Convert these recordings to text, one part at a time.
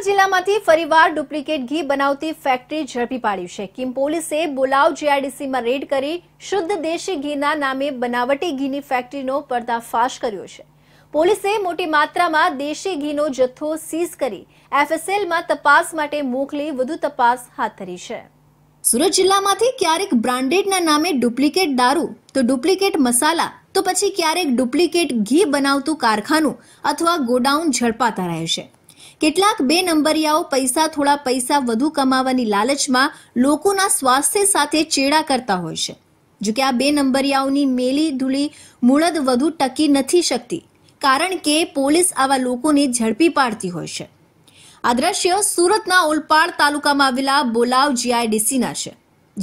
બોટાદ જિલ્લામાંથી ફરીવાર ડુપ્લિકેટ ઘી બનાવતી ફેક્ટરી ઝડપી પાડ્યું છે કિમ પોલીસે બોલાવ જીઆઈડીસીમાં રેડ કરી શુદ્ધ દેશી ઘીના નામે બનાવટી ઘીની ફેક્ટરીનો પર્દાફાશ કર્યો છે પોલીસે મોટી માત્રામાં દેશી ઘીનો જથ્થો સીઝ કરી એફએસએલમાં તપાસ માટે મોકલી વધુ તપાસ હાથ ધરી છે સુરત જિલ્લામાંથી ક્યારેક બ્રાન્ડેડના નામે ડુપ્લિકેટ દારૂ તો ડુપ્લિકેટ મસાલા તો પછી ક્યારેક ડુપ્લિકેટ ઘી બનાવતું કારખાનું અથવા ગોડાઉન ઝડપાતા રહે છે કેટલાક બે નંબરિયાઓ પૈસા થોડા પૈસા વધુ કમાવાની લાલચમાં લોકોના સ્વાસ્થ્ય સાથે ચેડા કરતા હોય છે જોકે આ બે નંબરિયાઓની મેલી ધૂલી મૂળદ વધુ ટકી નથી શકતી કારણ કે પોલીસ આવા લોકોને ઝડપી પાડતી હોય છે આ દ્રશ્ય સુરતના ઓલપાડ તાલુકામાં આવેલા બોલાવ જીઆઈડીસીના છે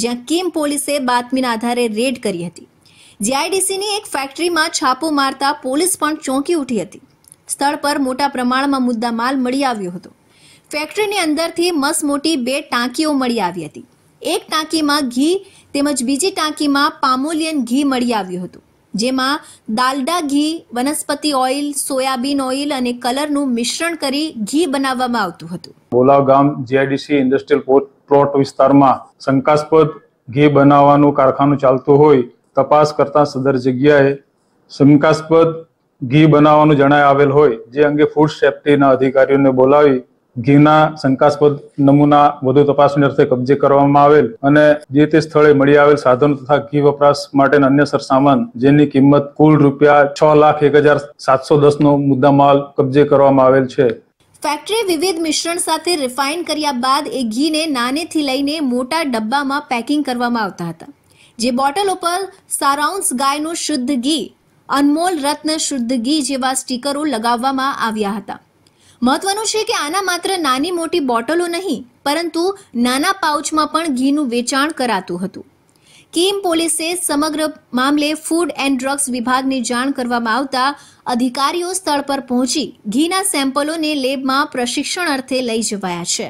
જ્યાં કિમ પોલીસે બાતમીના આધારે રેડ કરી હતી જીઆઈડીસીની એક ફેક્ટરીમાં છાપો મારતા પોલીસ પણ ચોંકી ઉઠી હતી સ્થળ પર મોટા પ્રમાણમાં મુદ્દા માલ મળી આવ્યો હતો ફેક્ટરીની અંદરથી મસમોટી બે ટાંકીઓ મળી આવી હતી એક ટાંકીમાં ઘી તેમજ બીજી ટાંકીમાં પામોલિયન ઘી મળી આવ્યું હતું જેમાં દાલડા ઘી વનસ્પતિ ઓઇલ સોયાબીન ઓઇલ અને કલરનું મિશ્રણ કરી ઘી બનાવવામાં આવતું હતું બોલાવ ગામ જીઆઈડીસી ઇન્ડસ્ટ્રીયલ પ્લોટ વિસ્તારમાં શંકાસ્પદ ઘી બનાવવાનું કારખાનું ચાલતું હોય તપાસ કરતા સદર જગ્યાએ શંકાસ્પદ ઘી બનાવવાનું જણાય આવેલ હોય જે અંગે ફૂડ સેફટીના અધિકારીઓને બોલાવી ઘીના શંકાસ્પદ નમૂના વધુ તપાસની અર્થે કબજે કરવામાં આવેલ અને જે તે સ્થળે મળી આવેલ સાધનો તથા ઘી વપરાશ માટેના અન્ય સરસામાન જેની કિંમત કુલ રૂપિયા છ લાખ એક હજાર સાતસો દસનો મુદ્દામાલ કબજે કરવામાં આવેલ છે ફેક્ટરી વિવિધ મિશ્રણ સાથે રિફાઇન કર્યા બાદ એ ઘીને નાનેથી લઈને મોટા ડબ્બામાં પેકિંગ કરવામાં આવતા હતા જે બોટલ ઉપર સારાઉન્સ ગાયનું શુદ્ધ ઘી અનમોલ રત્ન શુદ્ધ ઘી જેવા સ્ટીકરો લગાવવામાં આવ્યા હતા મહત્વનું છે કે આના માત્ર નાની મોટી બોટલો નહીં પરંતુ નાના પાઉચમાં પણ ઘીનું વેચાણ કરાતું હતું કીમ પોલીસે સમગ્ર મામલે ફૂડ એન્ડ ડ્રગ્સ વિભાગની જાણ કરવામાં આવતા અધિકારીઓ સ્થળ પર પહોંચી ઘીના સેમ્પલોને લેબમાં પ્રશિક્ષણ અર્થે લઈ જવાયા છે